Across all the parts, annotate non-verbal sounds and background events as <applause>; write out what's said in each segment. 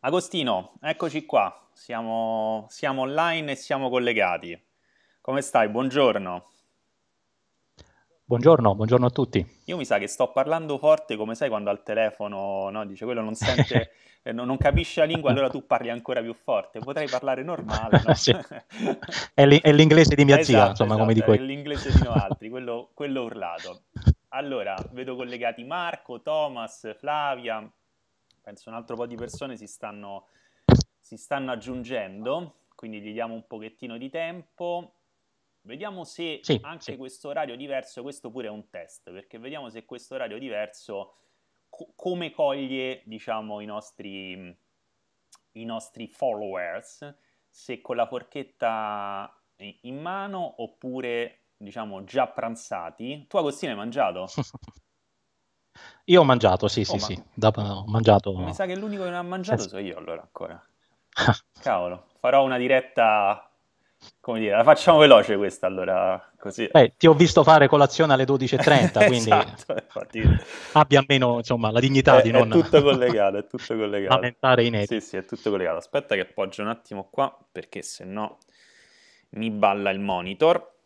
Agostino, eccoci qua, siamo, siamo, online e siamo collegati. Come stai? Buongiorno. Buongiorno, buongiorno a tutti. Io mi sa che sto parlando forte, come sai quando al telefono no, dice quello non sente, <laughs> eh, non, non, capisce la lingua, allora tu parli ancora più forte. Potrei parlare normale, no? <laughs> sì. è, l- è, l'inglese di mia esatto, zia, insomma, esatto, come dico io. È l'inglese di noi <laughs> altri, quello, quello urlato. Allora, vedo collegati Marco, Thomas, Flavia, penso un altro po' di persone si stanno, si stanno aggiungendo, quindi gli diamo un pochettino di tempo. Vediamo se sì, anche sì. questo orario diverso, questo pure è un test, perché vediamo se questo orario diverso co- come coglie, diciamo, i nostri, i nostri followers, se con la forchetta in mano oppure, diciamo, già pranzati. Tu Agostino hai mangiato? <laughs> Io ho mangiato, sì, oh, sì, ma... sì. Da, ho mangiato. Mi sa che l'unico che non ha mangiato eh, sono io allora ancora. <laughs> Cavolo, farò una diretta come dire, la facciamo veloce questa allora, così. Beh, ti ho visto fare colazione alle 12.30, <laughs> quindi esatto, infatti... Abbia almeno insomma, la dignità è, di non... È tutto collegato, è <laughs> tutto collegato. Lamentare in Sì, sì, è tutto collegato. Aspetta che appoggio un attimo qua, perché se no mi balla il monitor.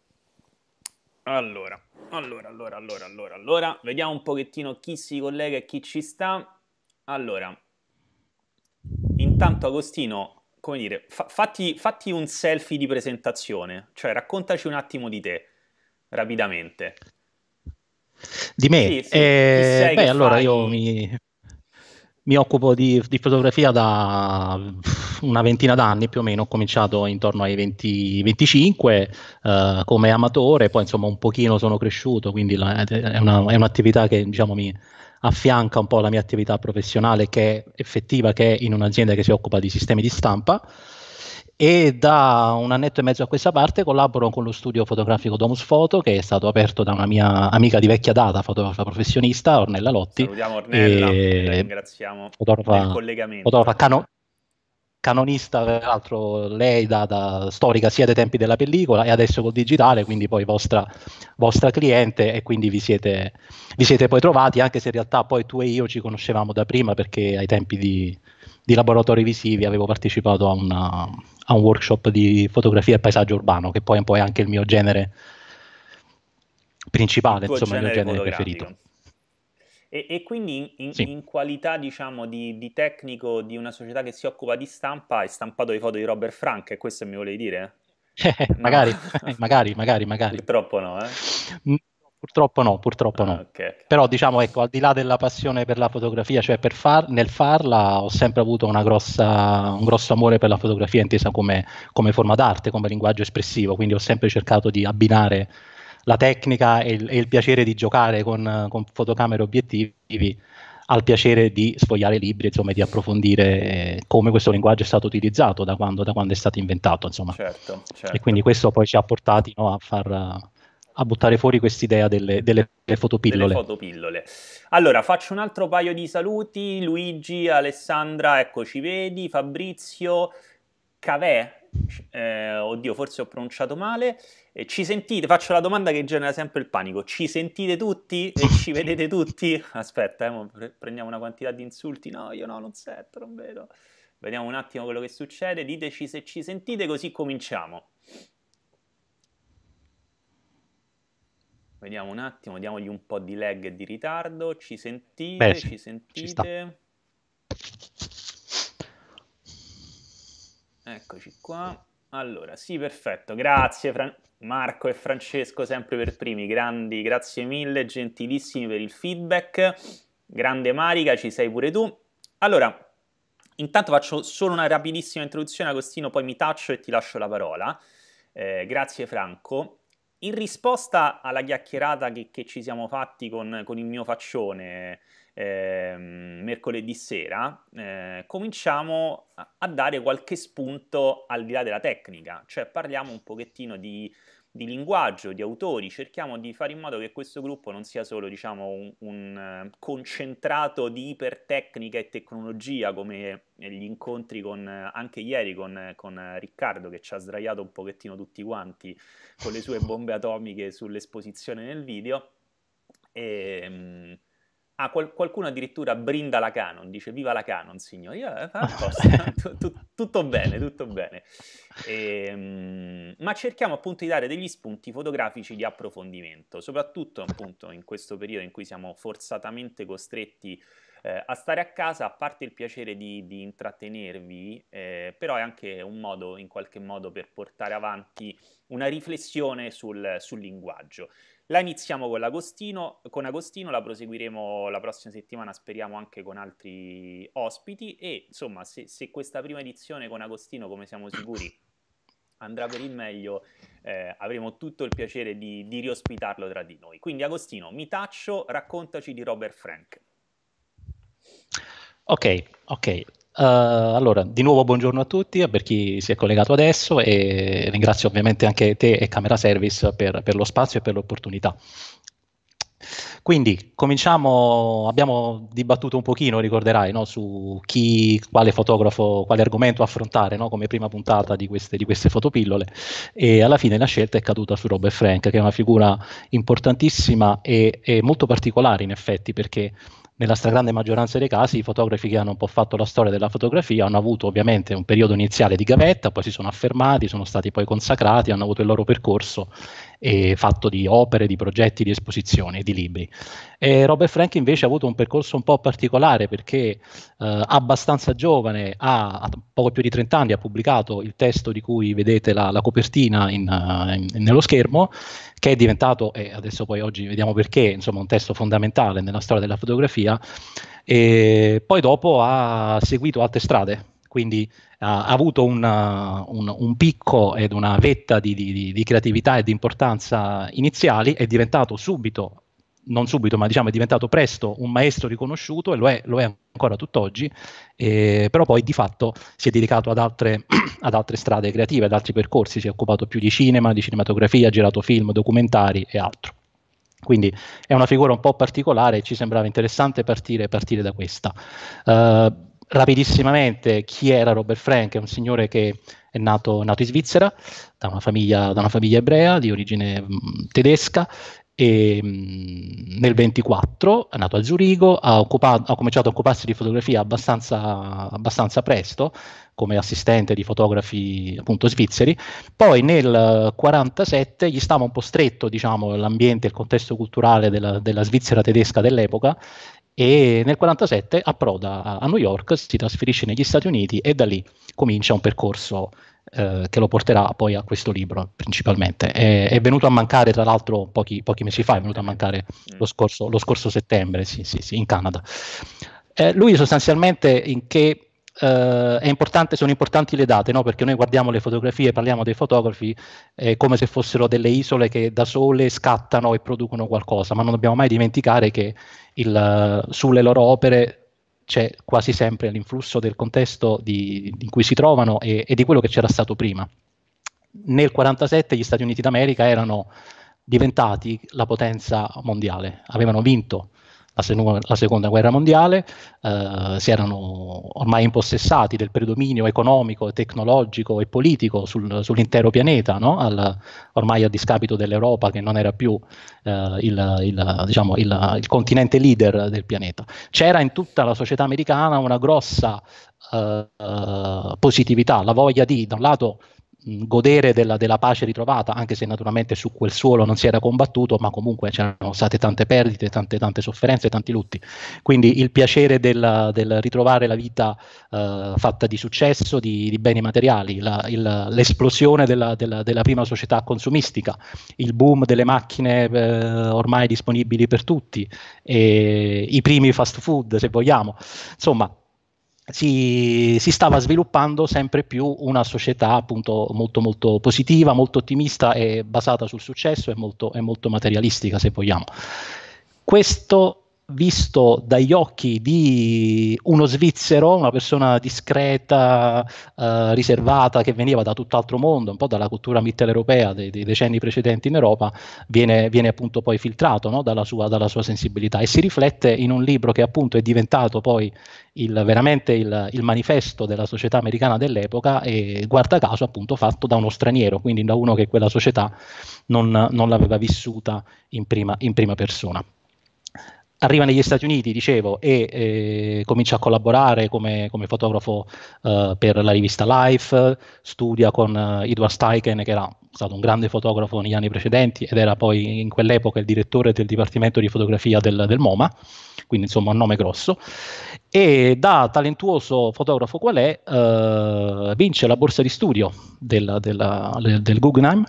Allora, allora, allora, allora, allora, allora, vediamo un pochettino chi si collega e chi ci sta. Allora, intanto Agostino, come dire, fa- fatti, fatti, un selfie di presentazione, cioè raccontaci un attimo di te, rapidamente. Di me? Sì, sì. Eh, beh, allora fai? io mi mi occupo di, di, fotografia da una ventina d'anni più o meno, ho cominciato intorno ai 20, 25 eh, come amatore, poi insomma un pochino sono cresciuto, quindi la, è, una, è, un'attività che diciamo mi affianca un po' la mia attività professionale che è effettiva, che è in un'azienda che si occupa di sistemi di stampa e da un annetto e mezzo a questa parte collaboro con lo studio fotografico Domus Photo che è stato aperto da una mia amica di vecchia data, fotografa professionista, Ornella Lotti. Salutiamo Ornella e, e ringraziamo per il collegamento. Fotografa cano- canonista, peraltro lei da, da, storica sia dei tempi della pellicola e adesso col digitale, quindi poi vostra, vostra cliente e quindi vi siete, vi siete poi trovati, anche se in realtà poi tu e io ci conoscevamo da prima perché ai tempi di, di laboratori visivi avevo partecipato a, una, a, un workshop di fotografia e paesaggio urbano, che poi, poi è anche il mio genere principale, il insomma, il mio genere preferito. E, e, quindi in, sì. in qualità diciamo, di, di, tecnico di una società che si occupa di stampa hai stampato le foto di Robert Frank e questo mi volevi dire? <laughs> Eh, no. <laughs> magari, magari, magari. Purtroppo no, eh? Mm, Purtroppo no, purtroppo ah, no. Okay. Però diciamo, ecco, al di là della passione per la fotografia, cioè per far, nel farla ho sempre avuto grossa, un grosso amore per la fotografia intesa come, come, forma d'arte, come linguaggio espressivo, quindi ho sempre cercato di abbinare la tecnica e il, e il piacere di giocare con, con fotocamere obiettivi al piacere di sfogliare libri, insomma, di approfondire come questo linguaggio è stato utilizzato da quando, da quando è stato inventato, insomma. Certo, certo. E quindi questo poi ci ha portati no, a far a buttare fuori quest'idea delle, delle, delle, fotopillole. delle, fotopillole. Allora, faccio un altro paio di saluti. Luigi, Alessandra, eccoci vedi. Fabrizio, Cavè, eh, oddio, forse ho pronunciato male. Eh, ci sentite? Faccio la domanda che genera sempre il panico. Ci sentite tutti? E ci <laughs> vedete tutti? Aspetta, eh, prendiamo una quantità di insulti. No, io no, non sento, non vedo. Vediamo un attimo quello che succede. Diteci se ci sentite, così cominciamo. Vediamo un attimo, diamogli un po' di lag e di ritardo. Ci sentite? Beh, ci sentite? Eccoci qua. Allora, sì, perfetto. Grazie Fran- Marco e Francesco sempre per primi, grandi, grazie mille, gentilissimi per il feedback. Grande Marica, ci sei pure tu. Allora, Intanto faccio solo una rapidissima introduzione, Agostino, poi mi taccio e ti lascio la parola. Eh, grazie Franco. In risposta alla chiacchierata che, che ci siamo fatti con, con il mio faccione eh, mercoledì sera, eh, cominciamo a dare qualche spunto al di là della tecnica, cioè parliamo un pochettino di di linguaggio, di autori, cerchiamo di fare in modo che questo gruppo non sia solo diciamo, un, un eh, concentrato di ipertecnica e tecnologia come eh, gli incontri con, eh, anche ieri con, con, Riccardo che ci ha sdraiato un pochettino tutti quanti con le sue bombe atomiche sull'esposizione nel video. E, ehm, Ah, qual- qualcuno addirittura brinda la Canon, dice viva la Canon, signori. Eh, <laughs> t- t- tutto bene, tutto bene. E, ehm, ma cerchiamo appunto di dare degli spunti fotografici di approfondimento, soprattutto appunto in questo periodo in cui siamo forzatamente costretti eh, a stare a casa, a parte il piacere di, di intrattenervi, eh, però è anche un modo in qualche modo per portare avanti una riflessione sul, sul linguaggio. La iniziamo con l'Agostino, con Agostino, la proseguiremo la prossima settimana, speriamo anche con altri ospiti e insomma se, se questa prima edizione con Agostino, come siamo sicuri, andrà per il meglio, eh, avremo tutto il piacere di, di riospitarlo tra di noi. Quindi Agostino, mi taccio, raccontaci di Robert Frank. Ok, ok. Uh, allora, di nuovo buongiorno a tutti, per chi si è collegato adesso e ringrazio ovviamente anche te e Camera Service per, per lo spazio e per l'opportunità. Quindi cominciamo, abbiamo dibattuto un pochino, ricorderai, no, su chi, quale fotografo, quale argomento affrontare no, come prima puntata di queste, di queste, fotopillole e alla fine la scelta è caduta su Robert Frank, che è una figura importantissima e, e molto particolare in effetti perché nella stragrande maggioranza dei casi i fotografi che hanno un po' fatto la storia della fotografia hanno avuto ovviamente un periodo iniziale di gavetta, poi si sono affermati, sono stati poi consacrati, hanno avuto il loro percorso eh, fatto di opere, di progetti, di esposizioni, di libri. E Robert Frank invece ha avuto un percorso un po' particolare perché eh, abbastanza giovane, ha poco più di 30 anni, ha pubblicato il testo di cui vedete la, la copertina in, in, nello schermo, che è diventato, e eh, adesso poi oggi vediamo perché, insomma un testo fondamentale nella storia della fotografia, e poi dopo ha seguito altre strade, quindi ha avuto una, un, un, picco ed una vetta di, di, di creatività e di importanza iniziali, è diventato subito non subito, ma diciamo è diventato presto un maestro riconosciuto e lo è, lo è ancora tutt'oggi, eh, però poi di fatto si è dedicato ad altre, <clears throat> ad altre, strade creative, ad altri percorsi, si è occupato più di cinema, di cinematografia, ha girato film, documentari e altro. Quindi è una figura un po' particolare e ci sembrava interessante partire, partire da questa. Uh, rapidissimamente chi era Robert Frank, è un signore che è nato, nato in Svizzera da una, famiglia, da una, famiglia, ebrea di origine mh, tedesca e mh, nel 24 è nato a Zurigo, ha, occupato, ha cominciato a occuparsi di fotografia abbastanza, abbastanza, presto come assistente di fotografi appunto svizzeri, poi nel 1947 gli stava un po' stretto diciamo, l'ambiente, il contesto culturale della, della Svizzera tedesca dell'epoca e nel 1947 approda a New York, si trasferisce negli Stati Uniti e da lì comincia un percorso eh, che lo porterà poi a questo libro principalmente. È, è venuto a mancare, tra l'altro, pochi, pochi, mesi fa, è venuto a mancare mm. lo scorso, lo scorso settembre, sì, sì, sì, in Canada. Eh, lui sostanzialmente in che eh, sono importanti le date, no? perché noi guardiamo le fotografie, parliamo dei fotografi eh, come se fossero delle isole che da sole scattano e producono qualcosa, ma non dobbiamo mai dimenticare che il, sulle loro opere c'è quasi sempre l'influsso del contesto di, in cui si trovano e, e di quello che c'era stato prima. Nel 1947 gli Stati Uniti d'America erano diventati la potenza mondiale, avevano vinto la, senu- la seconda guerra mondiale, eh, si erano ormai impossessati del predominio economico, tecnologico e politico sul, sull'intero pianeta, no? Al, ormai a discapito dell'Europa che non era più eh, il, il, diciamo, il, il continente leader del pianeta. C'era in tutta la società americana una grossa Uh, positività, la voglia di, da un lato, godere della, della, pace ritrovata, anche se naturalmente su quel suolo non si era combattuto, ma comunque c'erano state tante perdite, tante, tante sofferenze, tanti lutti. Quindi il piacere del, del ritrovare la vita eh, fatta di successo, di, di beni materiali, la, il, l'esplosione della, della, della, prima società consumistica, il boom delle macchine eh, ormai disponibili per tutti, i primi fast food, se vogliamo. Insomma, si, si, stava sviluppando sempre più una società appunto molto molto positiva, molto ottimista e basata sul successo e molto, e molto materialistica se vogliamo. Questo visto dagli occhi di uno svizzero, una persona discreta, eh, riservata, che veniva da tutt'altro mondo, un po' dalla cultura mitteleuropea dei, dei decenni precedenti in Europa, viene, viene appunto poi filtrato no? dalla, sua, dalla, sua, sensibilità e si riflette in un libro che appunto è diventato poi il, veramente il, il manifesto della società americana dell'epoca e guarda caso appunto fatto da uno straniero, quindi da uno che quella società non, non l'aveva vissuta in prima, in prima persona arriva negli Stati Uniti, dicevo, e eh, comincia a collaborare come, come fotografo eh, per la rivista Life, studia con eh, Edward Steichen, che era stato un grande fotografo negli anni precedenti ed era poi in quell'epoca il direttore del Dipartimento di Fotografia del, del MoMA, quindi insomma un nome grosso, e da talentuoso fotografo qual è eh, vince la borsa di studio della, della, del Guggenheim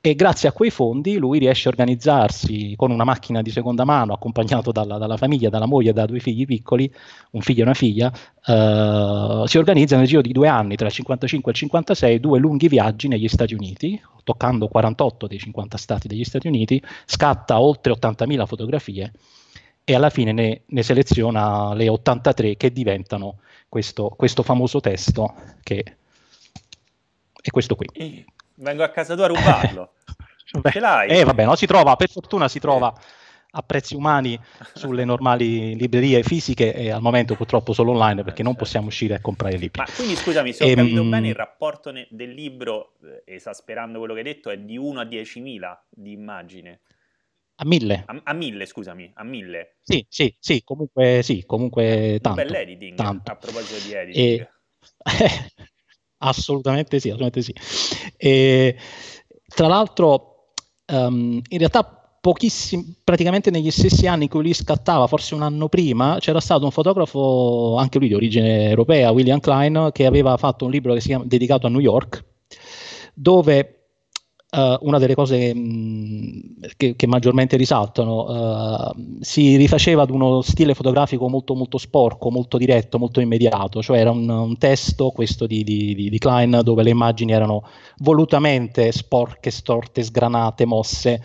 e grazie a quei fondi lui riesce a organizzarsi con una macchina di seconda mano accompagnato dalla, dalla famiglia, dalla moglie, e da due figli piccoli, un figlio e una figlia, eh, si organizza nel giro di due anni, tra il 55 e il 56, due lunghi viaggi negli Stati Uniti, toccando 48 dei 50 stati degli Stati Uniti, scatta oltre 80.000 fotografie e alla fine ne, ne seleziona le 83 che diventano questo, questo famoso testo che è questo qui. Vengo a casa tua a rubarlo. <laughs> Beh, Ce l'hai? Eh vabbè, no, si trova, per fortuna si trova eh. a prezzi umani sulle normali librerie fisiche e al momento purtroppo solo online perché non eh, certo. possiamo uscire a comprare libri. Ma quindi scusami, se ho ehm... capito bene, il rapporto ne- del libro, eh, esasperando quello che hai detto, è di 1 a 10.000 di immagine. A mille. A, a, mille, scusami, a mille. Sì, sì, sì, comunque, sì, comunque eh, tanto. Un editing, tanto. a proposito di editing. E... <laughs> assolutamente sì, assolutamente sì. E, tra l'altro, um, in realtà pochissimi, praticamente negli stessi anni in cui lui scattava, forse un anno prima, c'era stato un fotografo, anche lui di origine europea, William Klein, che aveva fatto un libro che si chiama, dedicato a New York, dove Uh, una delle cose che, mm, che, che maggiormente risaltano uh, si rifaceva ad uno stile fotografico molto, molto sporco, molto diretto, molto immediato, cioè era un, un testo questo di, di, di, Klein dove le immagini erano volutamente sporche, storte, sgranate, mosse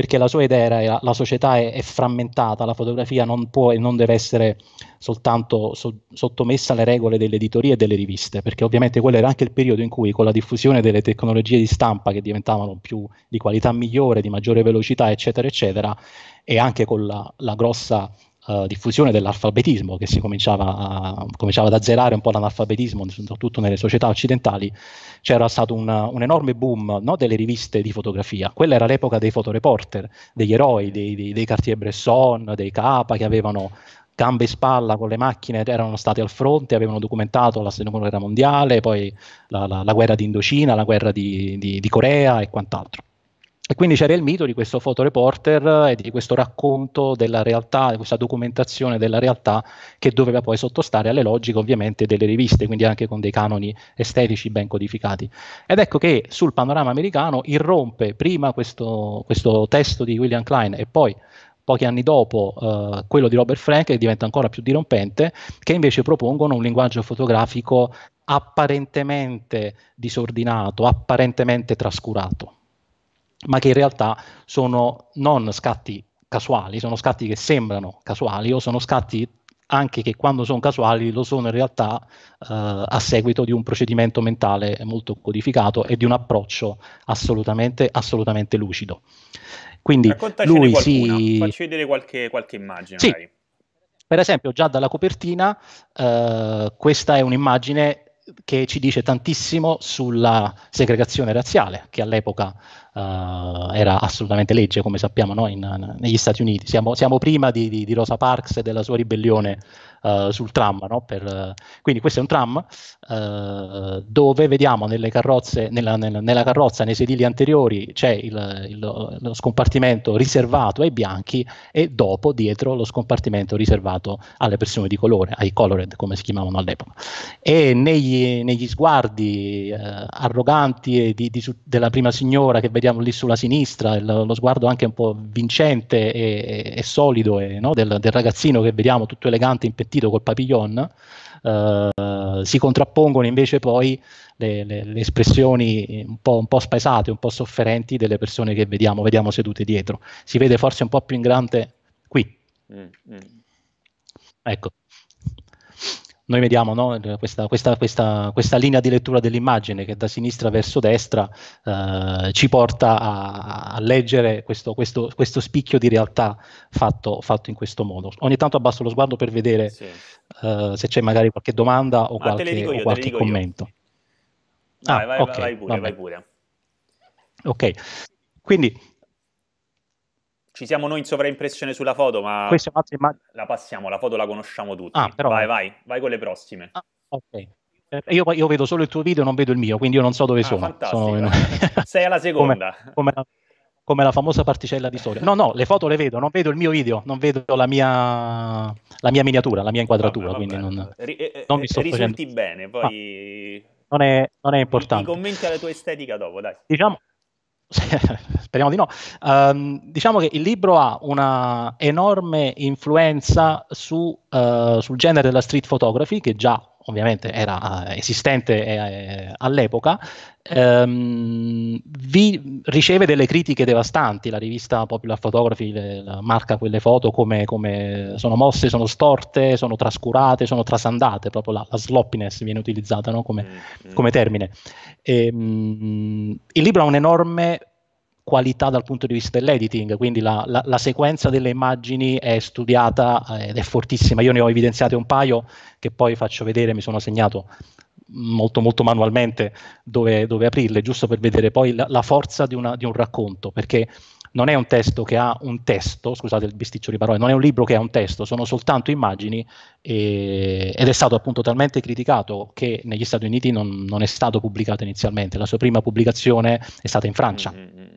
perché la sua idea era la, la società è, è, frammentata, la fotografia non può e non deve essere soltanto so, sottomessa alle regole delle editorie e delle riviste, perché ovviamente quello era anche il periodo in cui con la diffusione delle tecnologie di stampa che diventavano più di qualità migliore, di maggiore velocità, eccetera, eccetera, e anche con la, la grossa eh, diffusione dell'alfabetismo che si cominciava, a, cominciava, ad azzerare un po' l'analfabetismo, soprattutto nelle società occidentali, c'era stato una, un enorme boom no, delle riviste di fotografia. Quella era l'epoca dei fotoreporter, degli eroi, dei, dei, dei Cartier-Bresson, dei Capa che avevano gambe e spalla con le macchine, erano stati al fronte, avevano documentato la seconda guerra mondiale, poi la, la, la guerra d'Indocina, la guerra di, di, di Corea e quant'altro. E quindi c'era il mito di questo fotoreporter eh, e di questo racconto della realtà, di questa documentazione della realtà che doveva poi sottostare alle logiche ovviamente delle riviste, quindi anche con dei canoni estetici ben codificati. Ed ecco che sul panorama americano irrompe prima questo, questo testo di William Klein e poi pochi anni dopo eh, quello di Robert Frank che diventa ancora più dirompente, che invece propongono un linguaggio fotografico apparentemente disordinato, apparentemente trascurato ma che in realtà sono non scatti casuali, sono scatti che sembrano casuali o sono scatti anche che quando sono casuali lo sono in realtà eh, a seguito di un procedimento mentale molto codificato e di un approccio assolutamente, assolutamente lucido. Quindi lui qualcuna, si... facci vedere qualche, qualche immagine. Sì. Per esempio, già dalla copertina, eh, questa è un'immagine che ci dice tantissimo sulla segregazione razziale che all'epoca uh, era assolutamente legge, come sappiamo noi in, negli Stati Uniti. Siamo, siamo prima di, di, di, Rosa Parks e della sua ribellione uh, sul tram. No? Per, eh, quindi questo è un tram uh, dove vediamo nelle carrozze, nella, nella, nella, carrozza, nei sedili anteriori, c'è il, il, lo scompartimento riservato ai bianchi e dopo dietro lo scompartimento riservato alle persone di colore, ai colored come si chiamavano all'epoca. E negli, negli sguardi arroganti di, della prima signora che vediamo abbiamo lì sulla sinistra, il, lo sguardo anche un po' vincente e, e solido e, eh, no? del, del, ragazzino che vediamo tutto elegante, impettito col papillon, eh, si contrappongono invece poi le, le, le espressioni un po', un po', spesate, un po' sofferenti delle persone che vediamo, vediamo sedute dietro. Si vede forse un po' più in grande qui. Mm, mm. Ecco noi vediamo no, eh, questa, questa, questa, questa, linea di lettura dell'immagine che da sinistra verso destra eh, ci porta a, a leggere questo, questo, questo, spicchio di realtà fatto, fatto, in questo modo. Ogni tanto abbasso lo sguardo per vedere sì. eh, se c'è magari qualche domanda o Ma qualche, io, o qualche commento. Vai, ah, vai, okay, vai, pure, vai pure. Ok, quindi ci siamo noi in sovraimpressione sulla foto, ma la passiamo, la foto la conosciamo tutti. Ah, però... Vai, vai, vai con le prossime. Ah, ok. Io, io, vedo solo il tuo video, non vedo il mio, quindi io non so dove ah, sono. sono... <laughs> Sei alla seconda. come, come, come, la famosa particella di storia. No, no, le foto le vedo, non vedo il mio video, non vedo la mia, la mia miniatura, la mia inquadratura. Vabbè, vabbè. Non, R- eh, eh, non mi sto risulti facendo... bene, poi... Ah, non è, non è, importante. Ti commenti alla tua estetica dopo, dai. Diciamo, <laughs> speriamo di no, um, diciamo che il libro ha una enorme influenza su, uh, sul genere della street photography che già ovviamente era eh, esistente eh, all'epoca, ehm, vi riceve delle critiche devastanti, la rivista Popular Photography le, la marca quelle foto come, come, sono mosse, sono storte, sono trascurate, sono trasandate, proprio la, la sloppiness viene utilizzata no? come, mm-hmm. come, termine. E, ehm, mh, il libro ha un enorme qualità dal punto di vista dell'editing, quindi la, la, la, sequenza delle immagini è studiata eh, ed è fortissima. Io ne ho evidenziate un paio che poi faccio vedere, mi sono segnato molto molto manualmente dove, dove aprirle, giusto per vedere poi la, la forza di, una, di un racconto, perché non è un testo che ha un testo, scusate il bisticcio di parole, non è un libro che ha un testo, sono soltanto immagini e, ed è stato appunto talmente criticato che negli Stati Uniti non, non, è stato pubblicato inizialmente, la sua prima pubblicazione è stata in Francia. Mm-hmm.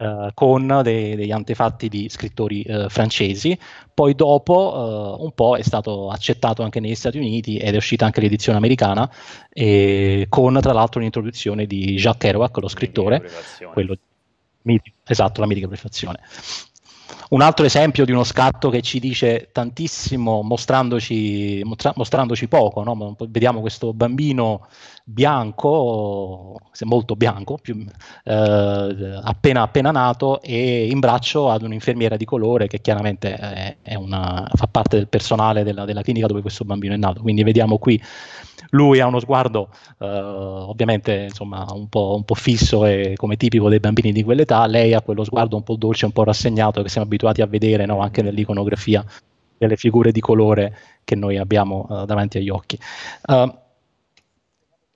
Eh, con dei, degli antefatti di scrittori eh, francesi. Poi dopo eh, un po' è stato accettato anche negli Stati Uniti ed è uscita anche l'edizione americana con tra l'altro l'introduzione di Jacques Kerouac, lo scrittore, quello, esatto, la mitica prefazione un altro esempio di uno scatto che ci dice tantissimo mostrandoci, mostra- mostrandoci poco. No? Vediamo questo bambino bianco, molto bianco, più, eh, appena, appena nato e in braccio ad un'infermiera di colore che chiaramente è, è una, fa parte del personale della, della clinica dove questo bambino è nato. Quindi vediamo qui lui ha uno sguardo eh, ovviamente insomma, un, po', un, po', fisso e come tipico dei bambini di quell'età, lei ha quello sguardo un po' dolce, un po' rassegnato che siamo abituati a vedere no? anche nell'iconografia delle figure di colore che noi abbiamo eh, davanti agli occhi. Uh,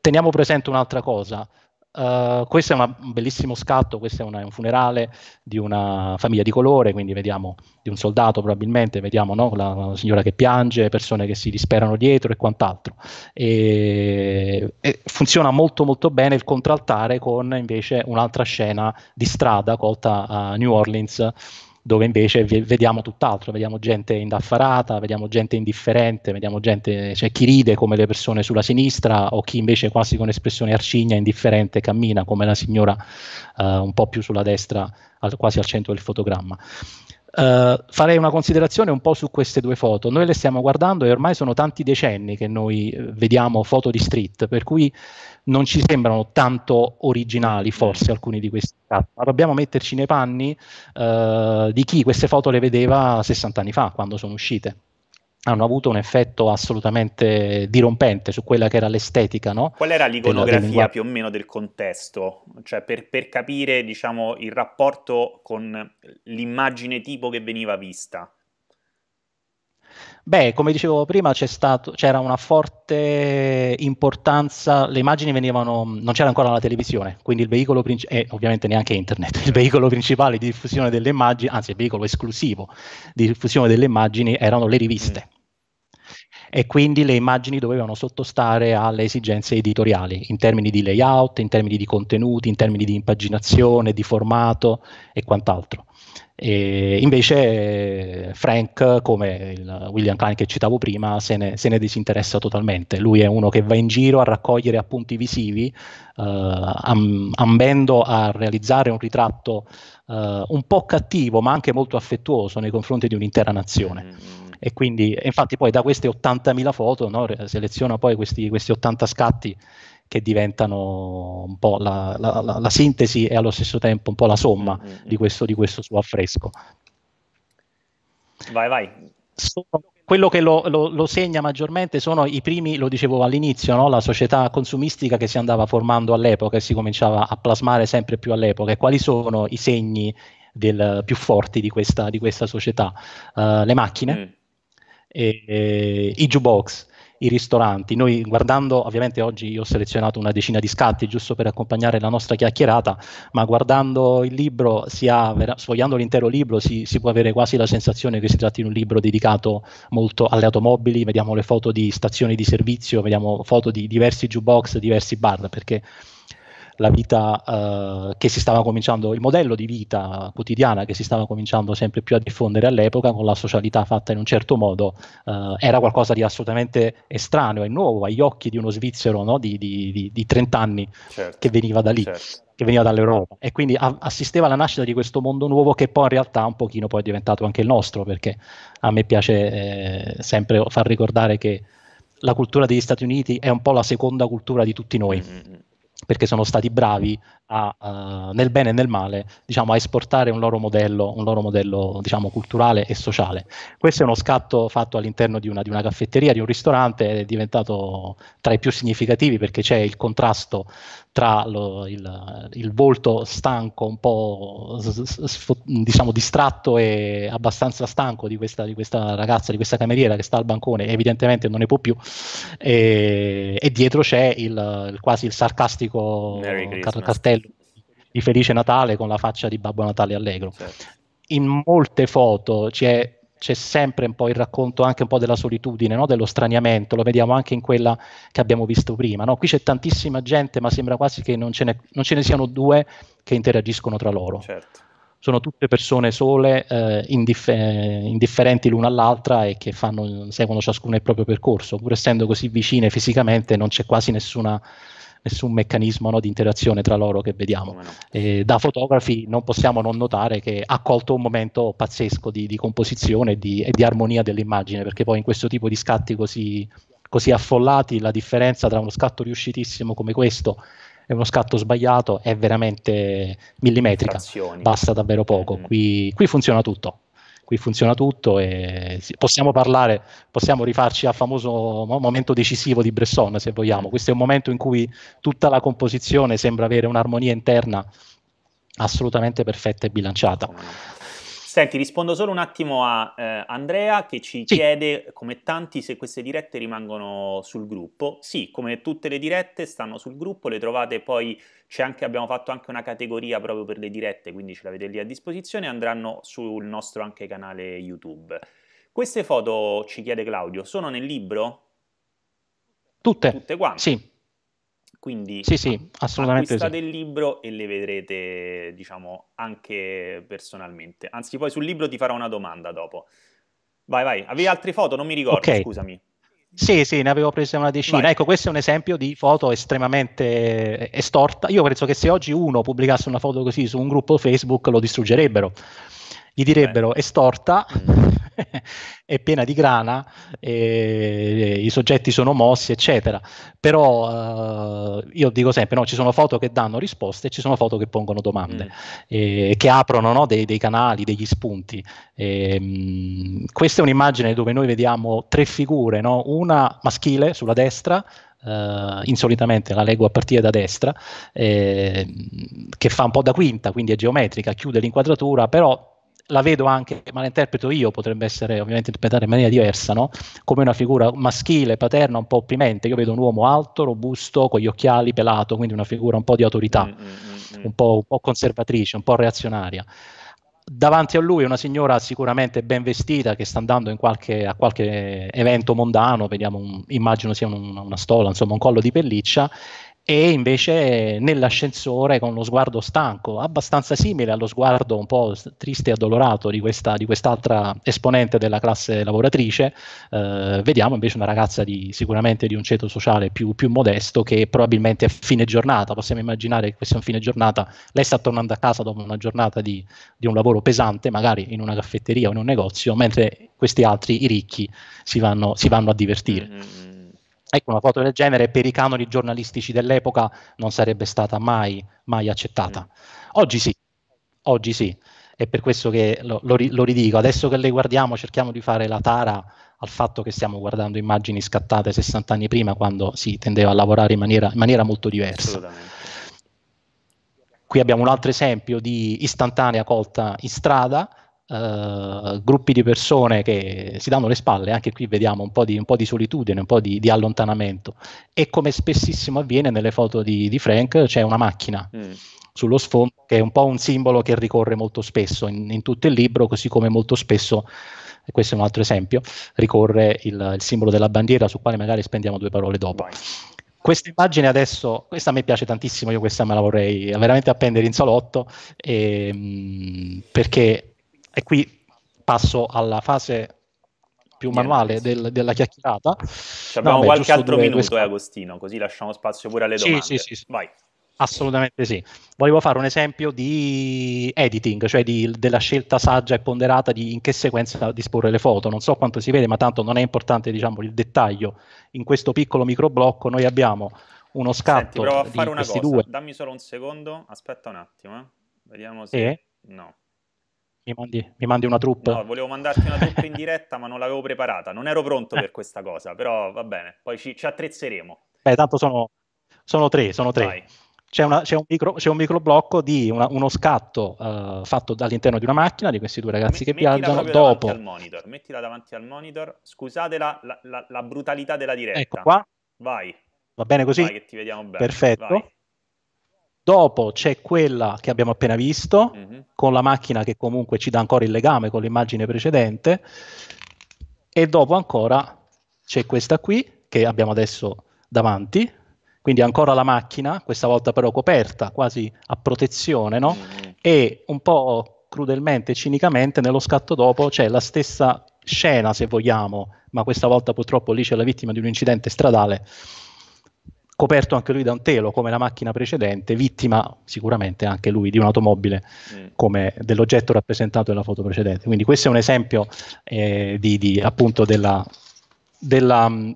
teniamo presente un'altra cosa, eh, questo è una, un bellissimo scatto, questo è, una, un funerale di una famiglia di colore, quindi vediamo di un soldato probabilmente, vediamo no, la, la, signora che piange, persone che si disperano dietro e quant'altro. E, e funziona molto molto bene il contraltare con invece un'altra scena di strada colta a New Orleans dove invece vediamo tutt'altro, vediamo gente indaffarata, vediamo gente indifferente, vediamo gente, c'è cioè chi ride come le persone sulla sinistra o chi invece quasi con espressione arcigna, indifferente, cammina come la signora eh, un po' più sulla destra, al, quasi al centro del fotogramma. Uh, farei una considerazione un po' su queste due foto. Noi le stiamo guardando e ormai sono tanti decenni che noi eh, vediamo foto di street, per cui non ci sembrano tanto originali forse alcuni di questi scatti, ma dobbiamo metterci nei panni uh, di chi queste foto le vedeva 60 anni fa, quando sono uscite hanno avuto un effetto assolutamente dirompente su quella che era l'estetica. No? Qual era l'iconografia della, più o meno del contesto? Cioè per, per capire diciamo, il rapporto con l'immagine tipo che veniva vista. Beh, come dicevo prima, stato, c'era una forte importanza, le immagini venivano, non c'era ancora la televisione, quindi il veicolo principale, e ovviamente neanche internet, il veicolo principale di diffusione delle immagini, anzi il veicolo esclusivo di diffusione delle immagini erano le riviste. Mm e quindi le immagini dovevano sottostare alle esigenze editoriali in termini di layout, in termini di contenuti, in termini di impaginazione, di formato e quant'altro. E invece eh, Frank, come William Klein che citavo prima, se ne, se ne, disinteressa totalmente. Lui è uno che va in giro a raccogliere appunti visivi, eh, am, ambendo a realizzare un ritratto eh, un po' cattivo, ma anche molto affettuoso nei confronti di un'intera nazione. Mm-hmm e quindi infatti poi da queste 80.000 foto no, seleziona poi questi, questi 80 scatti che diventano un po' la, la, la, la, sintesi e allo stesso tempo un po' la somma mm-hmm. di, questo, di, questo, suo affresco. Vai, vai. So, quello che lo, lo, lo, segna maggiormente sono i primi, lo dicevo all'inizio, no? la società consumistica che si andava formando all'epoca e si cominciava a plasmare sempre più all'epoca. E quali sono i segni del, più forti di questa, di questa società? Uh, le macchine. Mm e, e, i jukebox, i ristoranti. Noi guardando, ovviamente oggi io ho selezionato una decina di scatti giusto per accompagnare la nostra chiacchierata, ma guardando il libro, si ha, sfogliando l'intero libro, si, si, può avere quasi la sensazione che si tratti di un libro dedicato molto alle automobili, vediamo le foto di stazioni di servizio, vediamo foto di diversi jukebox, diversi bar, perché la vita eh, che si stava cominciando, il modello di vita quotidiana che si stava cominciando sempre più a diffondere all'epoca con la socialità fatta in un certo modo, eh, era qualcosa di assolutamente estraneo e nuovo agli occhi di uno svizzero no? di, di, di, di, 30 anni certo, che veniva da lì. Certo che veniva dall'Europa e quindi a- assisteva alla nascita di questo mondo nuovo che poi in realtà un pochino poi è diventato anche il nostro perché a me piace eh, sempre far ricordare che la cultura degli Stati Uniti è un po' la seconda cultura di tutti noi. Mm-hmm perché sono stati bravi a, uh, nel bene e nel male, diciamo, a esportare un loro modello, un loro modello diciamo, culturale e sociale. Questo è uno scatto fatto all'interno di una, di una caffetteria, di un ristorante, è diventato tra i più significativi perché c'è il contrasto tra lo, il, il, volto stanco, un po' diciamo, distratto e abbastanza stanco di questa, di questa, ragazza, di questa cameriera che sta al bancone, evidentemente non ne può più, e, e dietro c'è il, il, quasi il sarcastico cartello di Felice Natale con la faccia di Babbo Natale Allegro. Certo. In molte foto c'è, c'è, sempre un po' il racconto anche un po' della solitudine, no? dello straniamento, lo vediamo anche in quella che abbiamo visto prima. No? Qui c'è tantissima gente, ma sembra quasi che non ce ne, non ce ne siano due che interagiscono tra loro. Certo sono tutte persone sole, eh, indiffer- indifferenti l'una all'altra e che fanno, seguono ciascuno il proprio percorso, pur essendo così vicine fisicamente non c'è quasi nessuna nessun meccanismo no, di interazione tra loro che vediamo. No. Eh, da fotografi non possiamo non notare che ha colto un momento pazzesco di, di composizione e di, e di armonia dell'immagine, perché poi in questo tipo di scatti così, così affollati la differenza tra uno scatto riuscitissimo come questo e uno scatto sbagliato è veramente millimetrica, Frazioni. basta davvero poco. Mm. Qui, qui funziona tutto qui funziona tutto e possiamo parlare, possiamo rifarci al famoso momento decisivo di Bresson se vogliamo, questo è un momento in cui tutta la composizione sembra avere un'armonia interna assolutamente perfetta e bilanciata. Senti, rispondo solo un attimo a eh, Andrea che ci sì. chiede, come tanti, se queste dirette rimangono sul gruppo. Sì, come tutte le dirette stanno sul gruppo, le trovate poi, anche, abbiamo fatto anche una categoria proprio per le dirette, quindi ce l'avete lì a disposizione, andranno sul nostro anche canale YouTube. Queste foto, ci chiede Claudio, sono nel libro? Tutte. Tutte quante? Sì. Quindi sì, sì, assolutamente acquistate sì. il libro e le vedrete, diciamo, anche personalmente. Anzi, poi sul libro ti farò una domanda dopo. Vai, vai. Avevi altre foto? Non mi ricordo, okay. scusami. Sì, sì, ne avevo presa una decina. Vai. Ecco, questo è un esempio di foto estremamente eh, estorta. Io penso che se oggi uno pubblicasse una foto così su un gruppo Facebook lo distruggerebbero. Gli direbbero Beh. estorta, <laughs> è piena di grana, i soggetti sono mossi, eccetera. Però eh, io dico sempre, no, ci sono foto che danno risposte e ci sono foto che pongono domande, mm. eh, che aprono no, dei, dei, canali, degli spunti. Eh, mh, questa è un'immagine dove noi vediamo tre figure, no? una maschile sulla destra, Uh, insolitamente la leggo a partire da destra, eh, che fa un po' da quinta, quindi è geometrica, chiude l'inquadratura, però la vedo anche, ma la interpreto io, potrebbe essere ovviamente interpretata in maniera diversa, no? come una figura maschile, paterna, un po' opprimente. Io vedo un uomo alto, robusto, con gli occhiali, pelato, quindi una figura un po' di autorità, mm-hmm. un, po', un po' conservatrice, un po' reazionaria davanti a lui una signora sicuramente ben vestita che sta andando qualche, a qualche evento mondano, vediamo un, immagino sia un, una stola, insomma un collo di pelliccia, e invece nell'ascensore con lo sguardo stanco, abbastanza simile allo sguardo un po' triste e addolorato di, questa, di quest'altra esponente della classe lavoratrice, eh, vediamo invece una ragazza di, sicuramente di un ceto sociale più, più, modesto che probabilmente a fine giornata, possiamo immaginare che questa è un fine giornata, lei sta tornando a casa dopo una giornata di, di un lavoro pesante, magari in una caffetteria o in un negozio, mentre questi altri, i ricchi, si vanno, si vanno a divertire. Mm-hmm Ecco, una foto del genere per i canoni giornalistici dell'epoca non sarebbe stata mai, mai accettata. Mm. Oggi sì, oggi sì, è per questo che lo, lo, lo, ridico. Adesso che le guardiamo cerchiamo di fare la tara al fatto che stiamo guardando immagini scattate 60 anni prima, quando si tendeva a lavorare in maniera, in maniera molto diversa. Qui abbiamo un altro esempio di istantanea colta in strada, eh, gruppi di persone che si danno le spalle, anche qui vediamo un po' di, un po di solitudine, un po' di, di, allontanamento. E come spessissimo avviene nelle foto di, di Frank, c'è una macchina mm. sullo sfondo che è un po' un simbolo che ricorre molto spesso in, in, tutto il libro, così come molto spesso, e questo è un altro esempio, ricorre il, il simbolo della bandiera, sul quale magari spendiamo due parole dopo. questa immagine adesso, questa a me piace tantissimo, io questa me la vorrei veramente appendere in salotto, ehm, perché e qui passo alla fase più manuale del, della chiacchierata. Ci abbiamo no, qualche altro due, minuto, due... Eh, Agostino, così lasciamo spazio pure alle domande. Sì, sì, sì. Vai. Assolutamente sì. Volevo fare un esempio di editing, cioè di, della scelta saggia e ponderata di in che sequenza disporre le foto. Non so quanto si vede, ma tanto non è importante diciamo, il dettaglio. In questo piccolo microblocco noi abbiamo uno scatto Senti, provo a fare una cosa. Due. Dammi solo un secondo, aspetta un attimo. Eh. Vediamo se... E? No. Mi mandi, mi mandi una truppa? No, volevo mandarti una truppa in diretta, ma non l'avevo preparata. Non ero pronto per eh. questa cosa, però va bene, poi ci, ci attrezzeremo. Beh, tanto sono, sono tre, sono tre. Vai. C'è, una, c'è, un micro, c'è, un microblocco di una, uno scatto uh, fatto dall'interno di una macchina di questi due ragazzi M- che viaggiano. dopo davanti al monitor, mettila davanti al monitor scusate la, la, la, la brutalità della ecco diretta ecco qua vai va bene così vai, che ti vediamo bene perfetto vai. Dopo c'è quella che abbiamo appena visto, mm-hmm. con la macchina che comunque ci dà ancora il legame con l'immagine precedente, e dopo ancora c'è questa qui che abbiamo adesso davanti, quindi ancora la macchina, questa volta però coperta quasi a protezione, no? mm-hmm. E un po' crudelmente, cinicamente, nello scatto dopo c'è la stessa scena, se vogliamo, ma questa volta purtroppo lì c'è la vittima di un incidente stradale coperto anche lui da un telo come la macchina precedente, vittima sicuramente anche lui di un'automobile mm. come dell'oggetto rappresentato nella foto precedente. Quindi questo è un esempio eh, di, di, appunto della... della mm,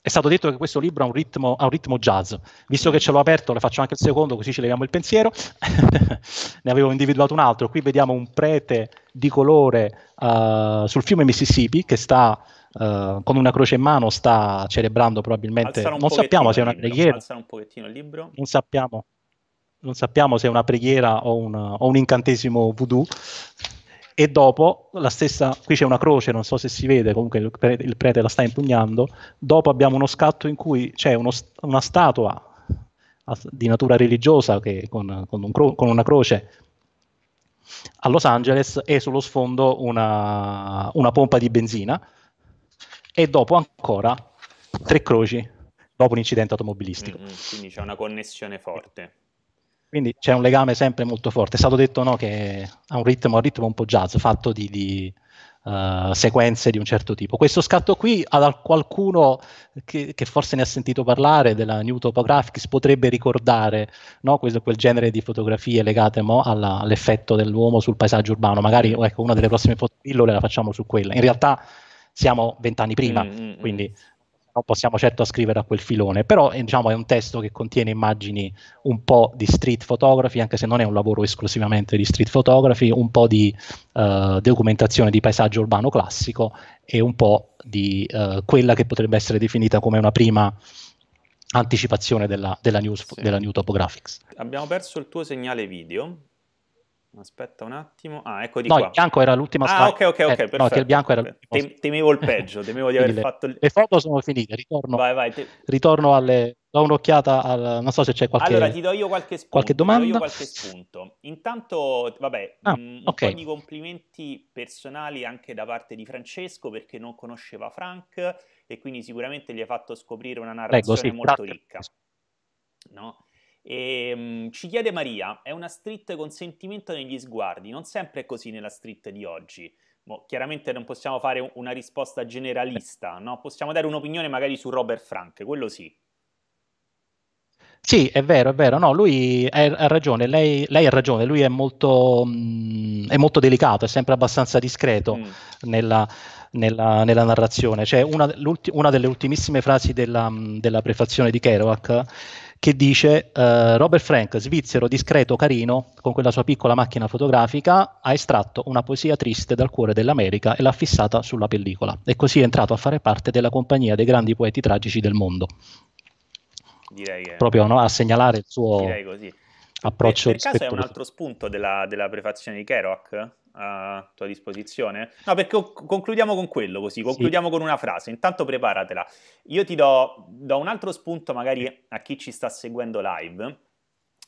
è stato detto che questo libro ha un, ritmo, ha un ritmo, jazz, visto che ce l'ho aperto le faccio anche il secondo così ci leviamo il pensiero, <laughs> ne avevo individuato un altro, qui vediamo un prete di colore uh, sul fiume Mississippi che sta eh, con una croce in mano sta celebrando probabilmente, non sappiamo se è una preghiera, un pochettino il libro. Non sappiamo, non sappiamo se è una preghiera o un, o un incantesimo voodoo, e dopo la stessa, qui c'è una croce, non so se si vede, comunque il prete, il prete la sta impugnando, dopo abbiamo uno scatto in cui c'è uno, una statua di natura religiosa che, con, con, un cro, con, una croce a Los Angeles e sullo sfondo una, una pompa di benzina e dopo ancora Tre Croci dopo un incidente automobilistico. Mm-hmm, quindi c'è una connessione forte. Quindi c'è un legame sempre molto forte. È stato detto no, che ha un ritmo, un ritmo un po' jazz, fatto di, di uh, sequenze di un certo tipo. Questo scatto qui, ad qualcuno che, che, forse ne ha sentito parlare della New Topographics potrebbe ricordare no, questo, quel genere di fotografie legate mo, alla, all'effetto dell'uomo sul paesaggio urbano. Magari ecco, una delle prossime fotopillole la facciamo su quella. In realtà siamo vent'anni prima, mm-hmm. quindi non possiamo certo ascrivere a quel filone, però eh, diciamo, è un testo che contiene immagini un po' di street photography, anche se non è un lavoro esclusivamente di street photography, un po' di eh, documentazione di paesaggio urbano classico e un po' di eh, quella che potrebbe essere definita come una prima anticipazione della, della, news, sì. della New Topographics. Abbiamo perso il tuo segnale video, Aspetta un attimo. Ah, ecco di no, qua. il bianco era l'ultima Ah, slide. ok, ok, ok, eh, No, il bianco era Tem- temevo il peggio, <laughs> temevo di aver fatto... Il... Le foto sono finite, ritorno, vai, vai, te... ritorno alle... Do un'occhiata al... non so se c'è qualche... Allora, ti do io qualche spunto. Qualche domanda? do io qualche spunto. Intanto, vabbè, ah, mh, mm, okay. un po' di complimenti personali anche da parte di Francesco, perché non conosceva Frank, e quindi sicuramente gli hai fatto scoprire una narrazione Prego, sì, molto grazie. ricca. No? E, um, ci chiede Maria, è una street con sentimento negli sguardi, non sempre è così nella street di oggi. Mo, chiaramente non possiamo fare una risposta generalista, eh. no? possiamo dare un'opinione magari su Robert Frank, quello sì. Sì, è vero, è vero, no, lui ha ragione, lei, lei, ha ragione, lui è molto, mh, mm, è molto, delicato, è sempre abbastanza discreto mm. nella, nella, nella, narrazione. Cioè una, una, delle ultimissime frasi della, mm, della prefazione di Kerouac che dice eh, Robert Frank, svizzero discreto carino, con quella sua piccola macchina fotografica, ha estratto una poesia triste dal cuore dell'America e l'ha fissata sulla pellicola. E così è entrato a fare parte della compagnia dei grandi poeti tragici del mondo. Direi che... Proprio no, a segnalare il suo approccio. Per, per caso è un altro spunto della, della prefazione di Kerouac? a tua disposizione? No, perché concludiamo con quello così, concludiamo sì. con una frase, intanto preparatela. Io ti do, do un altro spunto magari a chi ci sta seguendo live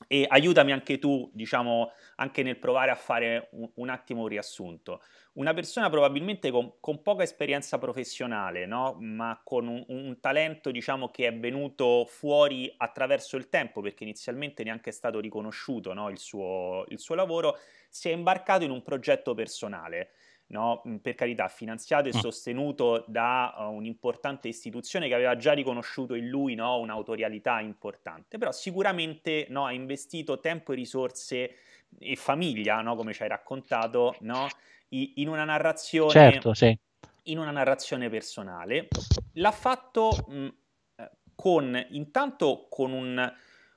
e aiutami anche tu, diciamo, anche nel provare a fare un, un attimo un riassunto. Una persona probabilmente con, con poca esperienza professionale, no? ma con un, un talento diciamo, che è venuto fuori attraverso il tempo, perché inizialmente neanche è stato riconosciuto no? il, suo, il suo lavoro, si è imbarcato in un progetto personale no? Mm, per carità, finanziato e mm. sostenuto da uh, un'importante istituzione che aveva già riconosciuto in lui no? un'autorialità importante, però sicuramente no? ha investito tempo e risorse eh, e famiglia, come ci hai raccontato, I- in una narrazione... Certo, sì. In una narrazione personale, l'ha fatto mh, mm, eh, con intanto con un,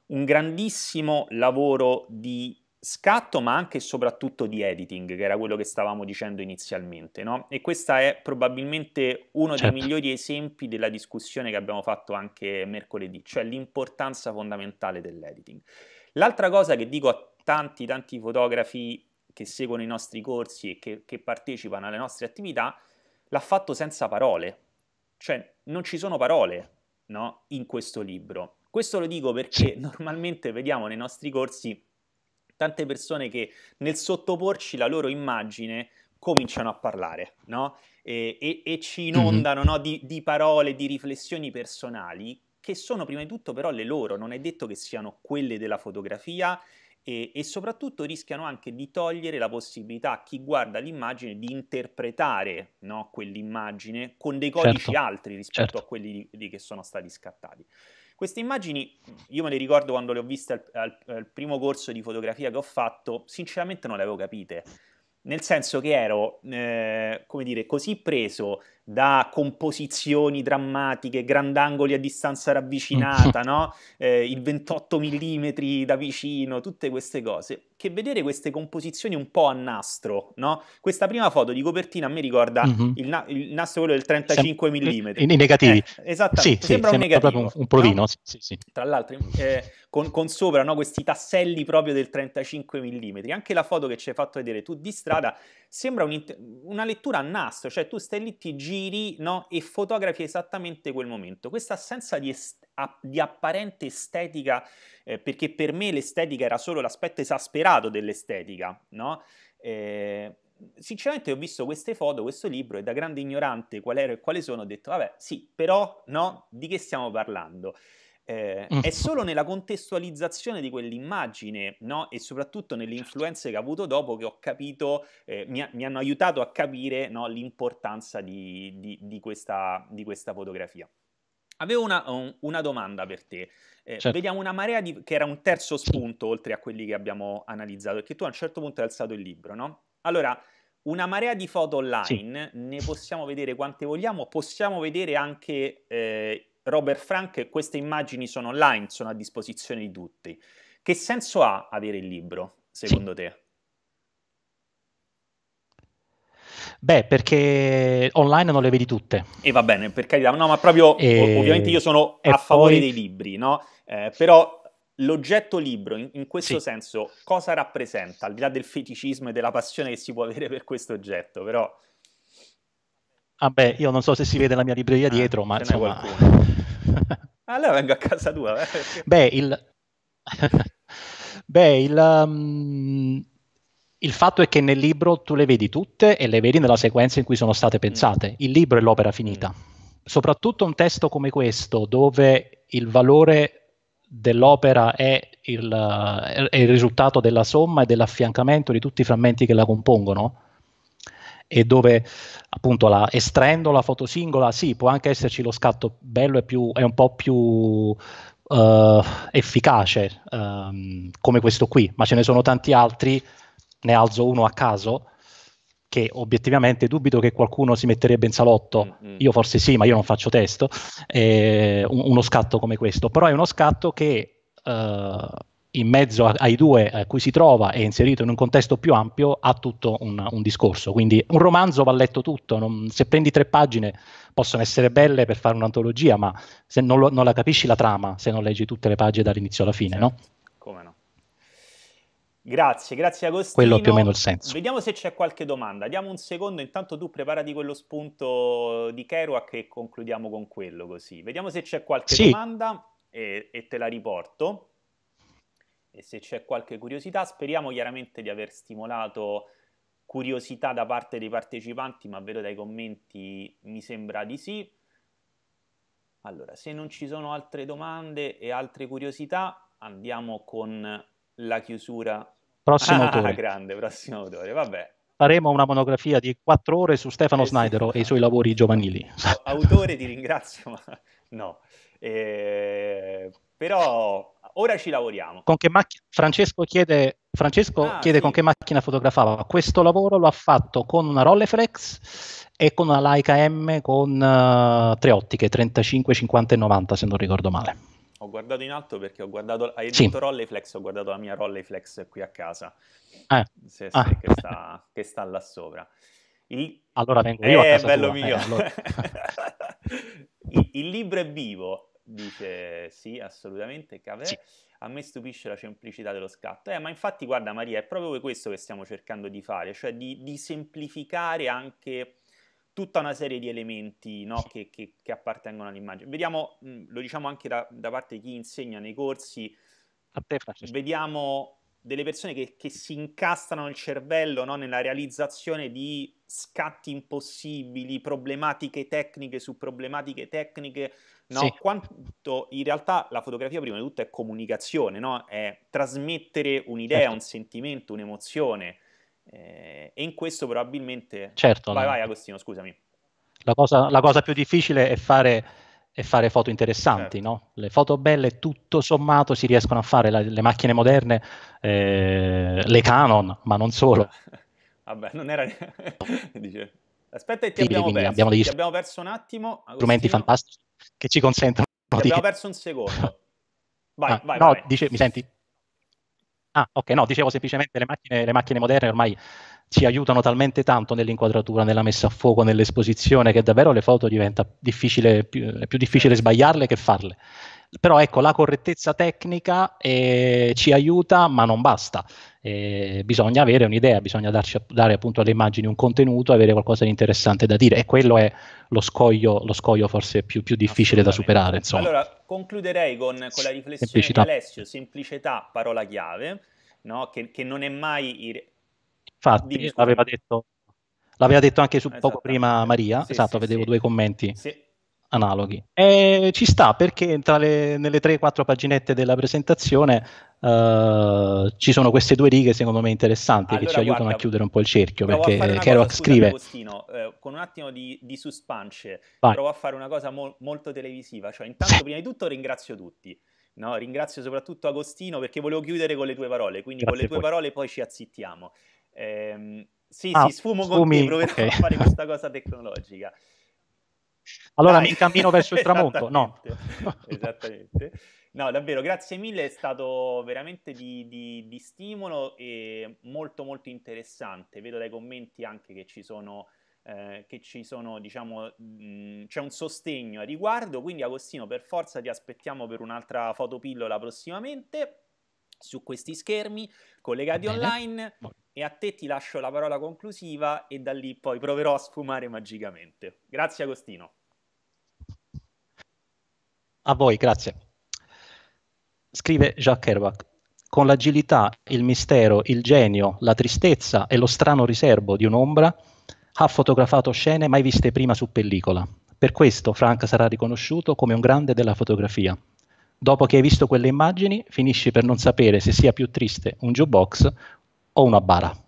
un grandissimo lavoro di scatto, ma anche e soprattutto di editing, che era quello che stavamo dicendo inizialmente, no? E questo è probabilmente uno certo. dei migliori esempi della discussione che abbiamo fatto anche mercoledì, cioè l'importanza fondamentale dell'editing. L'altra cosa che dico a tanti, tanti fotografi che seguono i nostri corsi e che, che partecipano alle nostre attività, l'ha fatto senza parole, cioè non ci sono parole, no? In questo libro. Questo lo dico perché normalmente vediamo nei nostri corsi tante persone che nel sottoporci la loro immagine cominciano a parlare, no? E, e, e ci mhm. inondano no? di, di parole, di riflessioni personali che sono prima di tutto però le loro, non è detto che siano quelle della fotografia e, e, soprattutto rischiano anche di togliere la possibilità a chi guarda l'immagine di interpretare no, quell'immagine con dei codici certo. altri rispetto certo. a quelli di, di che sono stati scattati. Queste immagini io me le ricordo quando le ho viste al, al, al primo corso di fotografia che ho fatto, sinceramente non le avevo capite nel senso che ero, eh, come dire, così preso da composizioni drammatiche, grandangoli a distanza ravvicinata, <laughs> no? eh, il 28 mm da vicino, tutte queste cose, che vedere queste composizioni un po' a nastro, no? Questa prima foto di copertina a me ricorda mm-hmm. il, na- il, nastro quello del 35 mm. I, negativi. Eh, esattamente, sì, sembra, sì, un negativo. un, un prodino, no? sì, Tra l'altro eh, con, con, sopra questi tasselli proprio del 35 mm. Anche la foto che ci hai fatto vedere tu di strada sembra un, una lettura a nastro, cioè tu stai lì, ti giri giri no? e fotografi esattamente quel momento. Questa assenza di, est- di apparente estetica, eh, perché per me l'estetica era solo l'aspetto esasperato dell'estetica, no? eh, sinceramente ho visto queste foto, questo libro e da grande ignorante qual ero e quale sono ho detto vabbè sì, però no, di che stiamo parlando? eh, mm. è solo nella contestualizzazione di quell'immagine no? e soprattutto nelle certo. influenze che ha avuto dopo che ho capito, eh, mi, mi, hanno aiutato a capire no, l'importanza di, di, di, questa, di, questa, fotografia. Avevo una, un, una domanda per te. Eh, certo. Vediamo una marea che era un terzo spunto oltre a quelli che abbiamo analizzato, perché tu a un certo punto hai alzato il libro, no? Allora, una marea di foto online, sì. ne possiamo vedere quante vogliamo, possiamo vedere anche eh, Robert Frank, queste immagini sono online, sono a disposizione di tutti. Che senso ha avere il libro, secondo te? Beh, perché online non le vedi tutte. E va bene, per carità, no, ma proprio e... ovviamente io sono a favore poi... dei libri, no? Eh, però l'oggetto libro, in, in questo sì. senso, cosa rappresenta, al di là del feticismo e della passione che si può avere per questo oggetto, però... Vabbè, ah io non so se si vede la mia libreria ah, dietro, ma insomma... Ah, allora vengo a casa tua. Eh, Beh, il... <laughs> Beh, il, um... il, fatto è che nel libro tu le vedi tutte e le vedi nella sequenza in cui sono state pensate. Mm. Il libro è l'opera finita. Mm. Soprattutto un testo come questo, dove il valore dell'opera è il, è il risultato della somma e dell'affiancamento di tutti i frammenti che la compongono, e dove appunto la, estraendo la foto singola, sì, può anche esserci lo scatto bello e più, è un po' più Uh, efficace um, come questo qui, ma ce ne sono tanti altri, ne alzo uno a caso, che obiettivamente dubito che qualcuno si metterebbe in salotto, mm-hmm. io forse sì, ma io non faccio testo, eh, uno scatto come questo, però è uno scatto che uh, in mezzo ai due a cui si trova e inserito in un contesto più ampio ha tutto un, un discorso. Quindi un romanzo va letto tutto, non, se prendi tre pagine possono essere belle per fare un'antologia, ma se non, lo, non, la capisci la trama, se non leggi tutte le pagine dall'inizio alla fine, no? Certo. Come no? Grazie, grazie Agostino. Quello più o meno il senso. Vediamo se c'è qualche domanda. Diamo un secondo, intanto tu preparati quello spunto di Kerouac e concludiamo con quello così. Vediamo se c'è qualche sì. domanda e, e te la riporto e se c'è qualche curiosità speriamo chiaramente di aver stimolato curiosità da parte dei partecipanti, ma vedo dai commenti mi sembra di sì. Allora, se non ci sono altre domande e altre curiosità, andiamo con la chiusura. Prossimo ah, autore. Grande, prossimo autore, vabbè. Faremo una monografia di quattro ore su Stefano eh, Snydero sì. e i suoi lavori giovanili. Autore ti ringrazio, ma no. Eh, però ora ci lavoriamo. Con che macchina? Francesco chiede, Francesco ah, chiede sì. con che macchina fotografava. Questo lavoro lo ha fatto con una Rolleiflex e con una Leica M con uh, tre ottiche, 35, 50 e 90 se non ricordo male. Ho guardato in alto perché ho guardato, hai detto sì. Rolleiflex, ho guardato la mia Rolleiflex qui a casa, eh. sì, ah. che, sta, <laughs> che sta là sopra. Il... Allora vengo io eh, a casa bello tua, eh, mio. Eh, allora. <laughs> il, il, libro è vivo dice sì, assolutamente, Cavè. Sì. A me stupisce la semplicità dello scatto. Eh, ma infatti, guarda Maria, è proprio questo che stiamo cercando di fare, cioè di, di semplificare anche tutta una serie di elementi no, che, che, che, appartengono all'immagine. Vediamo, mm, lo diciamo anche da, da parte di chi insegna nei corsi, te, vediamo delle persone che, che si incastrano il cervello no, nella realizzazione di scatti impossibili, problematiche tecniche su problematiche tecniche, no? sì. quanto in realtà la fotografia prima di tutto è comunicazione, no? è trasmettere un'idea, certo. un sentimento, un'emozione. Eh, e in questo probabilmente... Certo, vai, no. vai Agostino, scusami. La cosa, la cosa più difficile è fare, è fare foto interessanti, certo. no? Le foto belle tutto sommato si riescono a fare, la, le macchine moderne, eh, le Canon, ma non solo. <laughs> Vabbè, non era... <laughs> Dice... Aspetta e ti, sì, abbiamo, perso. Abbiamo, degli... ti abbiamo perso un attimo. Agostino. Strumenti fantastici che ci consentono ti di... abbiamo perso un secondo. <laughs> Vai, ah, vai, no, vai. Dice, mi senti? Ah, ok, no, dicevo semplicemente le macchine, le macchine moderne ormai ci aiutano talmente tanto nell'inquadratura, nella messa a fuoco, nell'esposizione, che davvero le foto diventa difficile, più, è più difficile sbagliarle che farle. Però ecco, la correttezza tecnica eh, ci aiuta, ma non basta. Eh, bisogna avere un'idea, bisogna darci, dare appunto alle immagini un contenuto, avere qualcosa di interessante da dire e quello è lo scoglio, lo scoglio forse più, più difficile da superare. Insomma. Allora, concluderei con, con la riflessione semplicità. di Alessio, semplicità, parola chiave, no? che, che non è mai... Ir- Infatti, Dimmi, l'aveva, detto, l'aveva detto, anche su, poco prima Maria, sì, esatto, sì, vedevo sì. due commenti analoghi. E ci sta perché tra le, nelle 3-4 paginette della presentazione uh, ci sono queste due righe secondo me interessanti allora, che ci aiutano guarda, a chiudere un po' il cerchio perché Kerouac scrive... Agostino, eh, con un attimo di, di suspense Vai. provo a fare una cosa mo- molto televisiva, cioè intanto prima di tutto ringrazio tutti. No, ringrazio soprattutto Agostino perché volevo chiudere con le tue parole, quindi Grazie con le tue voi. parole poi ci azzittiamo. Eh, sì, ah, sì, sfumo sfumi, con te, proverò okay. a fare questa cosa tecnologica. Allora Dai. mi cammino verso il tramonto, no. <laughs> Esattamente. No, davvero, grazie mille, è stato veramente di, di, di, stimolo e molto molto interessante. Vedo dai commenti anche che ci sono, eh, che ci sono diciamo, mh, mm, c'è un sostegno a riguardo, quindi Agostino per forza ti aspettiamo per un'altra fotopillola prossimamente su questi schermi collegati Bene. online e a te ti lascio la parola conclusiva e da lì poi proverò a sfumare magicamente. Grazie Agostino. A voi, grazie. Scrive Jacques Kerouac. Con l'agilità, il mistero, il genio, la tristezza e lo strano riservo di un'ombra ha fotografato scene mai viste prima su pellicola. Per questo Frank sarà riconosciuto come un grande della fotografia. Dopo che hai visto quelle immagini, finisci per non sapere se sia più triste un jukebox o una bara.